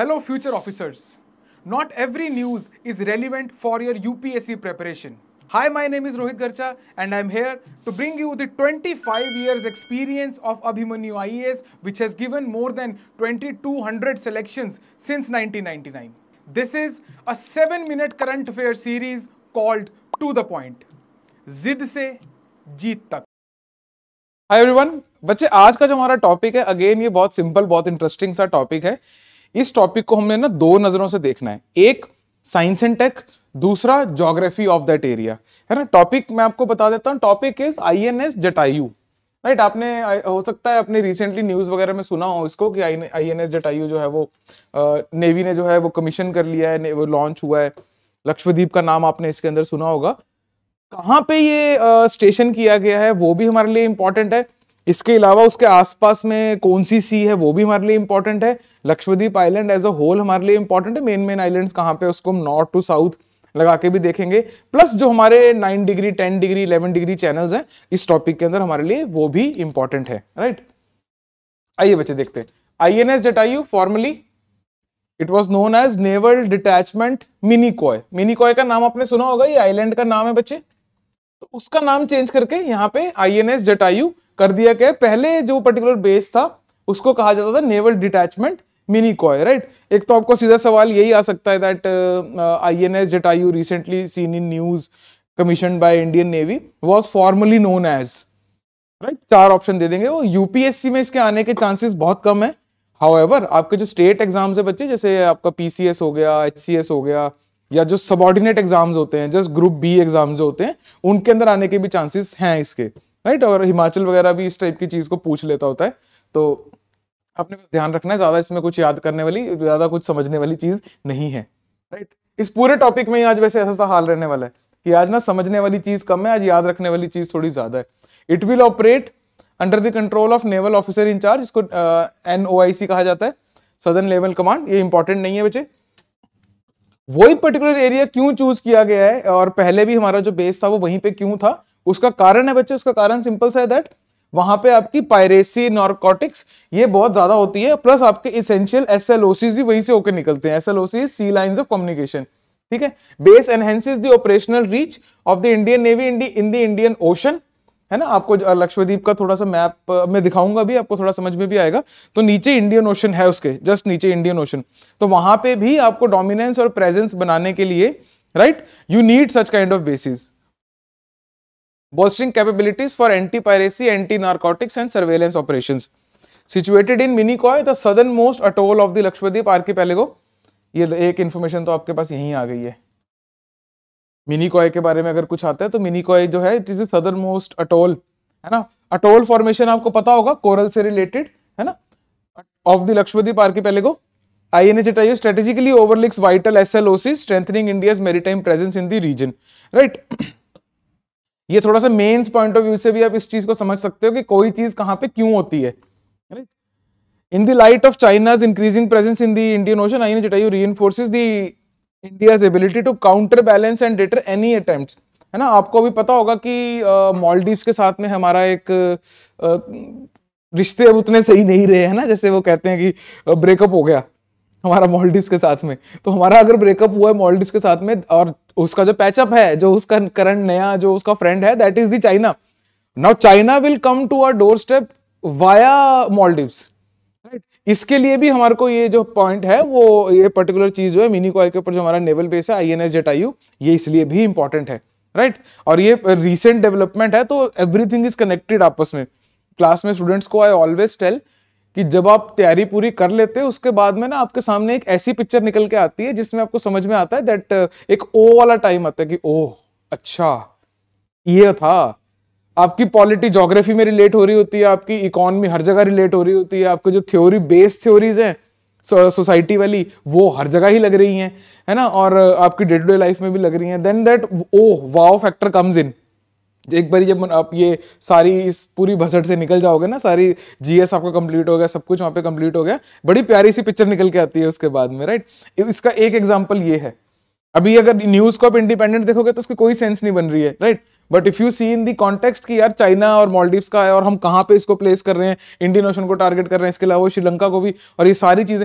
Hello future officers not every news is relevant for your UPSC preparation hi my name is Rohit Garcha and I am here to bring you the twenty five years experience of Abhimanyu I S which has given more than twenty two hundred selection since nineteen ninety nine this is a seven minute current affair series called to the point जिद से जीत तक high every one बच्चे आज का जो हमारा topic है again ये बहुत सिंपल बहुत इंटरेस्टिंग सा टॉपिक है इस टॉपिक को हमने ना दो नज़रों से देखना है एक साइंस एंड टेक दूसरा जोग्राफी ऑफ दैट एरिया है ना टॉपिक मैं आपको बता देता हूँ topic is I N S Jatayu right आपने हो सकता है आपने रिसेंटली न्यूज वगैरह में सुना हो इसको कि आई एन एस जटायु जो है वो नेवी ने जो है वो कमीशन कर लिया है वो लॉन्च हुआ है लक्ष्मीप का नाम आपने इसके अंदर सुना होगा कहाँ पे ये स्टेशन किया गया है वो भी हमारे लिए इंपॉर्टेंट है इसके अलावा उसके आसपास में कौन सी सी है वो भी हमारे लिए इंपॉर्टेंट है Lakshadweep island as a whole हमारे लिए इंपॉर्टेंट है मेन मेन आइलैंड कहाँ पे उसको हम नॉर्थ टू साउथ लगा के भी देखेंगे प्लस जो हमारे nine degree ten degree eleven degree channels हैं इस टॉपिक के अंदर हमारे लिए वो भी इंपॉर्टेंट है राइट आइए बच्चे देखते हैं I N S Jatayu formerly it was known as naval detachment Minicoy Minicoy का नाम आपने सुना होगा ये आइलैंड का नाम है बच्चे तो उसका नाम चेंज करके यहाँ पे आई एन एस जटायु कर दिया क्या पहले जो पर्टिकुलर बेस था उसको कहा जाता था naval detachment Minicoy right एक तो आपको सीधा सवाल यही आ सकता है that I N S Jatayu recently seen in news commission by Indian navy was formerly known as right चार ऑप्शन दे देंगे वो यूपीएससी में इसके आने के चांसेस बहुत कम है हाउएवर आपके जो स्टेट एग्जाम्स है बच्चे जैसे आपका पीसीएस हो गया एचसीएस हो गया या जो सबॉर्डिनेट एग्जाम्स होते हैं जस्ट ग्रुप बी एग्जाम्स होते हैं उनके अंदर आने के भी चांसेस हैं इसके राइट और हिमाचल वगैरह भी इस टाइप की चीज़ को पूछ लेता होता है तो आपने ध्यान रखना है ज़्यादा इसमें कुछ याद करने वाली ज़्यादा कुछ समझने वाली चीज़ नहीं है राइट इस पूरे टॉपिक में आज वैसे ऐसा सा हाल रहने वाला है कि आज ना समझने वाली चीज़ कम है आज याद रखने वाली चीज़ थोड़ी ज़्यादा है it will operate under the control of naval officer in charge इसको एन uh, कहा जाता है सदन लेवल कमांड ये इंपॉर्टेंट नहीं है बच्चे वही पर्टिकुलर एरिया क्यों चूज किया गया है और पहले भी हमारा जो बेस था वो वहीं पे क्यों था उसका कारण है बच्चे उसका कारण सिंपल सा है दैट वहां पे आपकी पायरेसी नॉर्कोटिक्स ये बहुत ज्यादा होती है प्लस आपके इसेंशियल एस भी वहीं से होकर निकलते हैं S L C line of communication ठीक है base enhances the operational reach of the Indian navy in the Indian ocean है ना आपको लक्ष्मीप का थोड़ा सा मैप मैं दिखाऊंगा भी आपको थोड़ा समझ में भी आएगा तो नीचे इंडियन ओशन है उसके जस्ट नीचे इंडियन ओशन तो वहां पे भी आपको डोमिनेंस और प्रेजेंस बनाने के लिए right you need such kind of basis bolstering capabilities for anti-piracy, anti-narcotics and surveillance operations. Situated in Minicoy, the southernmost atoll of the Lakshadweep archipelago. ये एक इन्फॉर्मेशन तो आपके पास यहीं आ गई है मिनीकॉय के बारे में अगर कुछ आता है तो मिनीकॉय जो है it is southernmost atoll है ना अटोल फॉर्मेशन आपको पता होगा कोरल से रिलेटेड है ना ऑफ द लक्ष्मी पार्क के पहले को I N H tie strategically overlooks vital S L O strengthening India maritime presence in the region right ये थोड़ा सा मेन्स पॉइंट ऑफ व्यू से भी आप इस चीज को समझ सकते हो कि कोई चीज कहां पर क्यों होती है in the light of China's increasing presence in the Indian ocean I ने Jatayu reinforces India's ability to counterbalance and deter any attempt है ना आपको भी पता होगा कि मॉलडीव्स के साथ में हमारा एक रिश्ते अब उतने सही नहीं रहे है ना जैसे वो कहते हैं कि ब्रेकअप हो गया हमारा मॉल्डिव्स के साथ में तो हमारा अगर ब्रेकअप हुआ है मॉल्डिव्स के साथ में और उसका जो पैचअप है जो उसका करंट नया जो उसका फ्रेंड है that is the China now China will come to our doorstep via Maldives right इसके लिए भी हमारे को ये जो पॉइंट है वो ये पर्टिकुलर चीज जो है मिनी कॉय के ऊपर जो हमारा नेवल बेस है आई एन एस जटायु ये इसलिए भी इंपॉर्टेंट है राइट right? और ये रिसेंट डेवलपमेंट है तो एवरीथिंग इज कनेक्टेड आपस में क्लास में स्टूडेंट्स को आई ऑलवेज टेल कि जब आप तैयारी पूरी कर लेते हैं उसके बाद में ना आपके सामने एक ऐसी पिक्चर निकल के आती है जिसमें आपको समझ में आता है दैट uh, एक ओ वाला टाइम आता है कि ओह अच्छा ये था आपकी पॉलिटी जोग्राफी में रिलेट हो रही होती है आपकी इकोनॉमी हर जगह रिलेट हो रही होती है आपकी जो थ्योरी बेस्ड थ्योरीज हैं सोसाइटी वाली वो हर जगह ही लग रही हैं है ना और uh, आपकी डे टू डे लाइफ में भी लग रही हैं then that oh wow factor comes in एक बार जब आप ये सारी इस पूरी भसट से निकल जाओगे ना सारी जीएस आपका कंप्लीट हो गया सब कुछ वहाँ पे कंप्लीट हो गया बड़ी प्यारी सी पिक्चर निकल के आती है उसके बाद में राइट इसका एक एग्जाम्पल ये है अभी अगर न्यूज को आप इंडिपेंडेंट देखोगे तो उसकी कोई सेंस नहीं बन रही है right but if you see in the context कि यार चाइना और मॉलडीव्स का है और हम कहाँ पे इसको प्लेस कर रहे हैं इंडियन ओशन को टारगेट कर रहे हैं इसके अलावा श्रीलंका को भी और ये सारी चीजें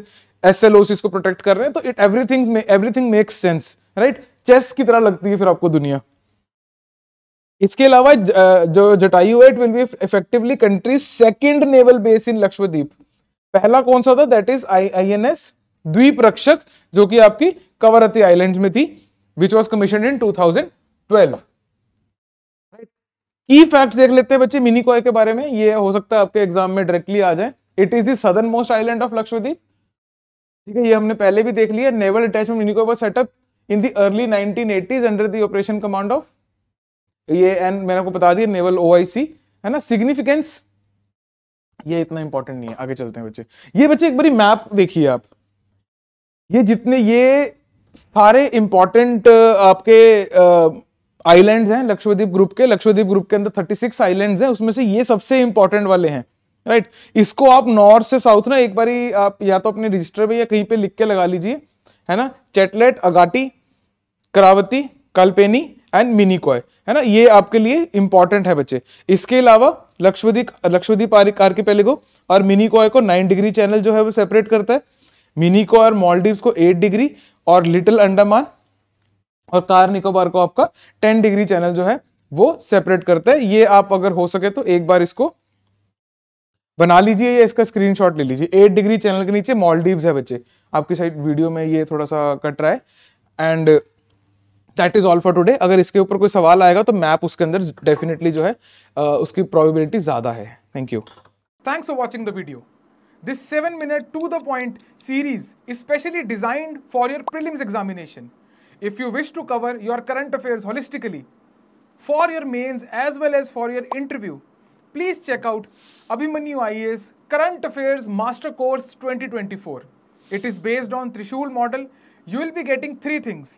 एस एल ओसीज को प्रोटेक्ट कर रहे हैं तो it everything everything makes sense right chess की तरह लगती है फिर आपको दुनिया इसके अलावा जो जटायु है it will be effectively country second naval base in Lakshadweep पहला कौन सा था that is I I N S Dweep Rakshak जो कि आपकी कवरती आइलैंड में थी विच वॉज कमीशन इन 2012 की फैक्ट्स देख लेते हैं बच्चे मिनी कॉय के बारे में ये हो सकता है आपके एग्जाम में डायरेक्टली आ जाए it is northernmost island of Lakshadweep ठीक है ये हमने पहले भी देख लिया naval attachment Minicoy setup in the early nineteen eighties under the operation command of ये एंड मैंने आपको बता दिया नेवल ओ है ना सिग्निफिकेंस ये इतना इंपॉर्टेंट नहीं है आगे चलते हैं बच्चे ये बच्चे एक बड़ी मैप देखिए आप ये जितने ये सारे इंपॉर्टेंट आपके आइलैंड्स हैं लक्षद्वीप ग्रुप के लक्षद्वीप ग्रुप के अंदर 36 आइलैंड्स हैं उसमें से ये सबसे इंपॉर्टेंट वाले हैं राइट right? इसको आप नॉर्थ से साउथ ना एक बार आप या तो अपने रजिस्टर पे या कहीं पे लिख के लगा लीजिए है ना चेटलेट अगाटी करावती कल्पेनी एंड मिनी कॉय है ना ये आपके लिए इंपॉर्टेंट है बच्चे इसके अलावा के पहले को और मिनी कॉय को नाइन डिग्री चैनल जो है वो सेपरेट करता है मिनी कॉय और मॉलडीव को एट डिग्री और लिटिल अंडमान और कार निकोबार को आपका टेन डिग्री चैनल जो है वो सेपरेट करता है ये आप अगर हो सके तो एक बार इसको बना लीजिए या इसका स्क्रीनशॉट ले लीजिए एट डिग्री चैनल के नीचे मॉलडीव्स है बच्चे आपकी साइड वीडियो में ये थोड़ा सा कट रहा है and that is all for today अगर इसके ऊपर कोई सवाल आएगा तो मैप उसके अंदर डेफिनेटली जो है उसकी प्रॉबिबिलिटी ज्यादा है thank you thanks for watching the video this seven minute to the point series specially designed for your prelims examination if you wish to cover your current affairs holistically for your mains as well as for your interview please check out Abhimanyu I S current affairs master course twenty twenty four it is based on Trishul model you will be getting three things